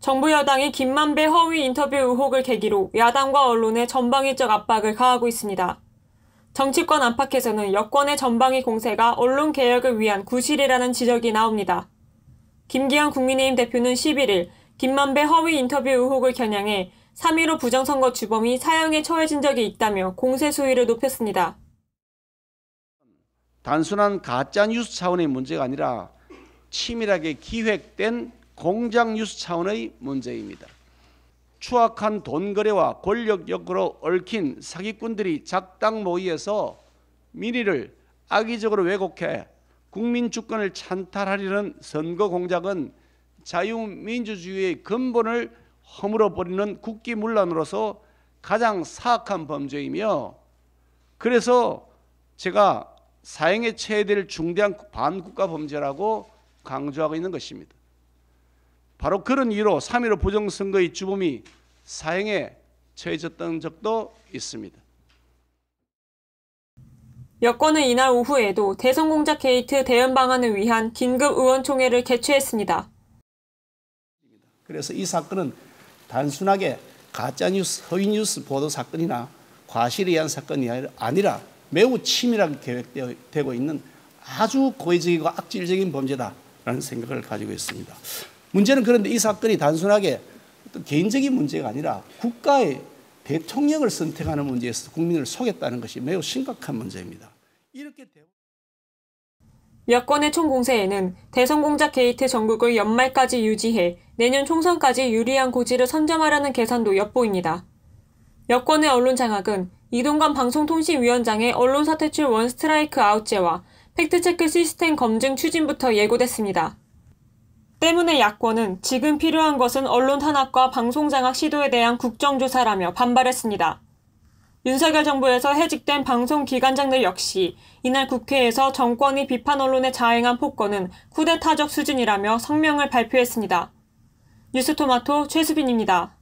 정부 여당이 김만배 허위 인터뷰 의혹을 계기로 야당과 언론의 전방위적 압박을 가하고 있습니다. 정치권 안팎에서는 여권의 전방위 공세가 언론 개혁을 위한 구실이라는 지적이 나옵니다. 김기현 국민의힘 대표는 11일 김만배 허위 인터뷰 의혹을 겨냥해 3.15 부정선거 주범이 사형에 처해진 적이 있다며 공세 수위를 높였습니다. 단순한 가짜뉴스 차원의 문제가 아니라 치밀하게 기획된 공장 뉴스 차원의 문제입니다. 추악한 돈 거래와 권력 역으로 얽힌 사기꾼들이 작당 모의에서 민의를 악의적으로 왜곡해 국민 주권을 찬탈하려는 선거 공작은 자유민주주의의 근본을 허물어 버리는 국기문란으로서 가장 사악한 범죄이며 그래서 제가 사형에 처해야 될 중대한 반국가 범죄라고 강조하고 있는 것입니다. 바로 그런 이유로 3.15 부정선거의 주범이 사형에 처해졌던 적도 있습니다. 여권은 이날 오후에도 대선 공작 게이트 대응 방안을 위한 긴급 의원총회를 개최했습니다. 그래서 이 사건은 단순하게 가짜뉴스, 허위뉴스 보도 사건이나 과실에 의한 사건이 아니라 매우 치밀하게 계획되고 있는 아주 고의적이고 악질적인 범죄다라는 생각을 가지고 있습니다. 문제는 그런데 이 사건이 단순하게 어떤 개인적인 문제가 아니라 국가의 대통령을 선택하는 문제에서 국민을 속였다는 것이 매우 심각한 문제입니다. 이렇게 되... 여권의 총공세에는 대선공작 게이트 전국을 연말까지 유지해 내년 총선까지 유리한 고지를 선점하라는 계산도 엿보입니다. 여권의 언론 장악은 이동관 방송통신위원장의 언론사 퇴출 원 스트라이크 아웃제와 팩트체크 시스템 검증 추진부터 예고됐습니다. 때문에 야권은 지금 필요한 것은 언론 탄압과 방송 장악 시도에 대한 국정조사라며 반발했습니다. 윤석열 정부에서 해직된 방송기관장들 역시 이날 국회에서 정권이 비판 언론에 자행한 폭거는 쿠데타적 수준이라며 성명을 발표했습니다. 뉴스토마토 최수빈입니다.